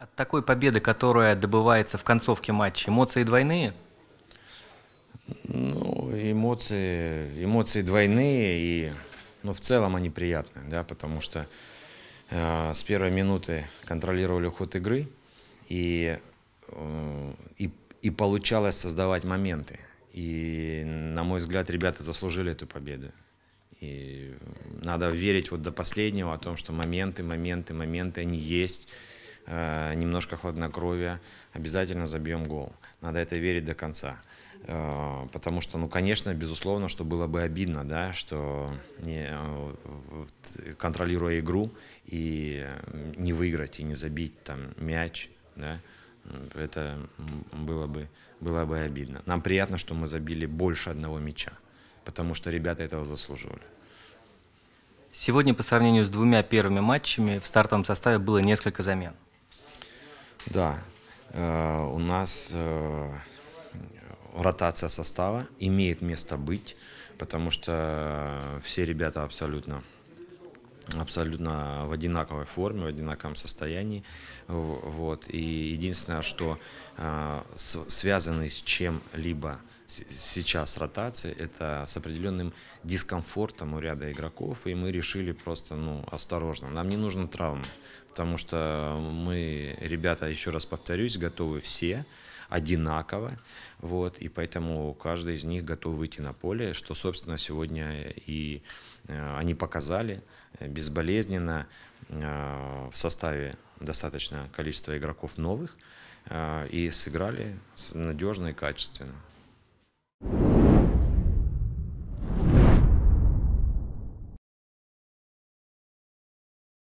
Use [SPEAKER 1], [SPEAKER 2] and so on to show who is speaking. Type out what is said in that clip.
[SPEAKER 1] От такой победы, которая добывается в концовке матча, эмоции двойные?
[SPEAKER 2] Ну, эмоции, эмоции двойные, и, ну, в целом они приятные, да, потому что э, с первой минуты контролировали ход игры, и, э, и, и получалось создавать моменты. И, на мой взгляд, ребята заслужили эту победу. И надо верить вот до последнего о том, что моменты, моменты, моменты, они есть. Э, немножко хладнокровия, обязательно забьем гол. Надо это верить до конца. Э, потому что, ну, конечно, безусловно, что было бы обидно, да, что не, э, контролируя игру и не выиграть, и не забить там мяч, да, это было бы, было бы обидно. Нам приятно, что мы забили больше одного мяча, потому что ребята этого заслуживали.
[SPEAKER 1] Сегодня по сравнению с двумя первыми матчами в стартовом составе было несколько замен.
[SPEAKER 2] Да, э, у нас э, ротация состава имеет место быть, потому что э, все ребята абсолютно абсолютно в одинаковой форме, в одинаковом состоянии. Вот. И единственное, что а, связано с чем-либо сейчас ротации, это с определенным дискомфортом у ряда игроков, и мы решили просто ну, осторожно. Нам не нужно травмы, потому что мы, ребята, еще раз повторюсь, готовы все, одинаково, вот, и поэтому каждый из них готов выйти на поле, что, собственно, сегодня и э, они показали э, безболезненно э, в составе достаточное количество игроков новых и сыграли надежно и качественно.